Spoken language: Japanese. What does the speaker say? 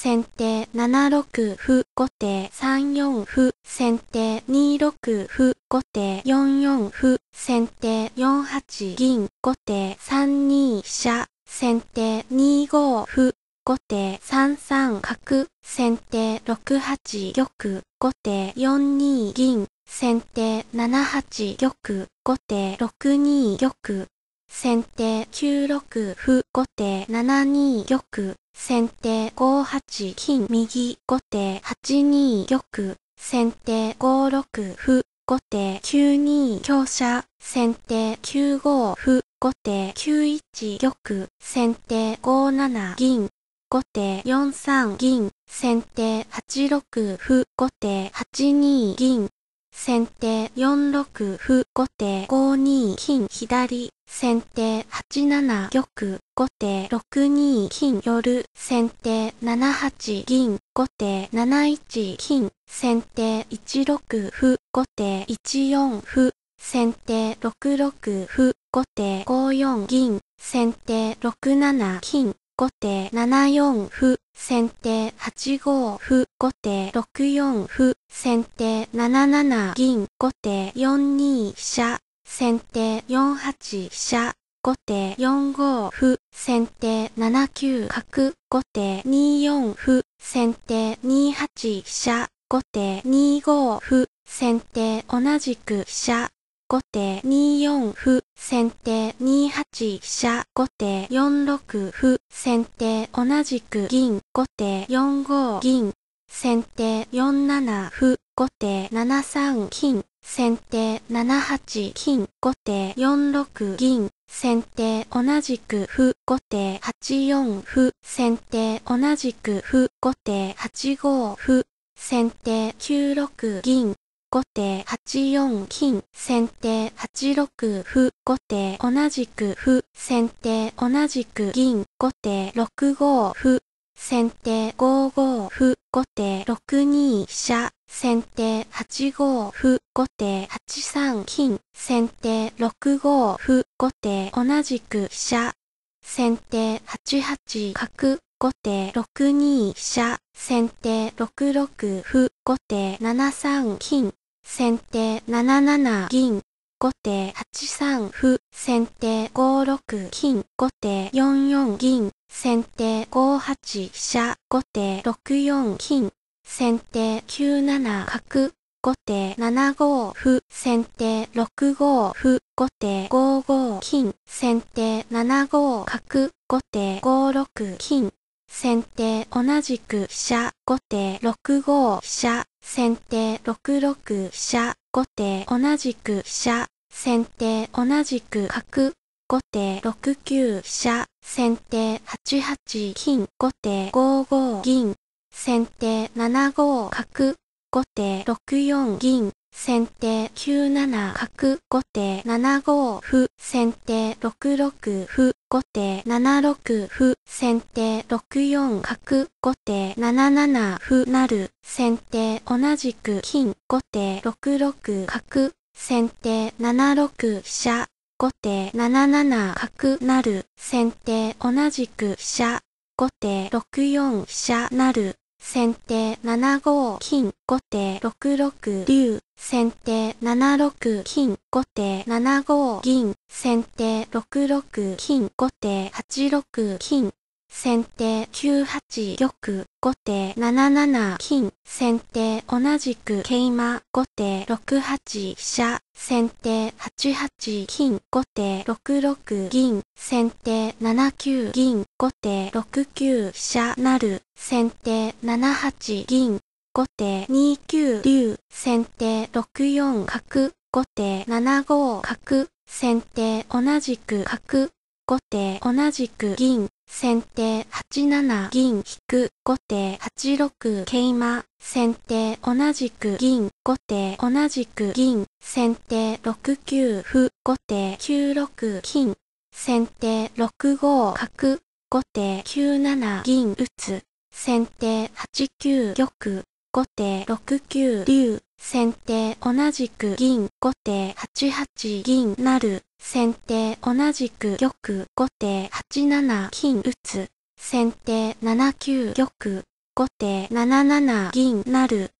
先手7六歩、後手3四歩、先手2六歩、後手4四歩、先手4八銀、後手3二飛車、先手2五歩、後手3三角、先手6八玉、後手4二銀、先手7八玉、後手6二玉、先手9六歩、後手7二玉、先手5八金右、後手8二玉、先手5六歩、後手9二香車、先手9五歩、後手9一玉、先手5七銀、後手4三銀、先手8六歩、後手8二銀、先手4六歩、後手5二金左、先手8七玉、後手6二金寄る先手7八銀、後手7一金、先手1六歩、後手1四歩、先手6六歩、後手5四銀、先手6七金、後手7四歩、先手8五歩、後手6四歩、先手7七銀、後手4二飛車、先手4八飛車、後手4五歩、先手7九角、後手2四歩、先手2八飛車、後手2五歩、先手同じく飛車、後手2四歩、先手2八飛車、後手4六歩、先手同じく銀、後手4五銀、先手4七歩、後手7三金、先手7八金、後手4六銀、先手同じく歩、後手8四歩、先手同じく歩、後手8五歩、先手9六銀、後手8四金、先手8六歩、後手同じく歩、先手同じく銀、後手6五歩、先手5五歩、後手6二飛車、先手8五歩、後手8三金、先手6五歩、後手同じく飛車、先手8八角、後手6二飛車、先手6六歩、後手7三金、先手7七銀。後手8三歩。先手5六金。後手4四銀。先手5八飛車。後手6四金。先手9七角。後手7五歩。先手6五歩。後手5五金。先手7五角。後手5六金。先手同じく飛車。後手6五飛車。先手6六飛車、後手同じく飛車、先手同じく角、後手6九飛車、先手8八金、後手5五銀、先手7五角、後手6四銀、先手9七角後手7五歩先手6六歩後手7六歩先手6四角後手7七歩成先手同じく金後手6六角先手7六飛車後手7七角成先手同じく飛車後手6四飛車成先手7五金、後手6六竜、先手7六金、後手7五銀、先手6六金、後手8六金、先手9八玉、後手7七金、先手同じく桂馬、後手6八飛車、先手8八金、後手6六銀、先手7九銀、後手6九飛車なる、先手7八銀、後手2九竜、先手6四角、後手7五角、先手同じく角、後手同じく銀、先手8七銀引く後手8六桂馬先手同じく銀後手同じく銀先手6九歩後手9六金先手6五角後手9七銀打つ先手8九玉後手6九竜先手同じく銀後手8八銀なる先手同じく玉後手8七金打つ。先手7九玉後手7七銀なる。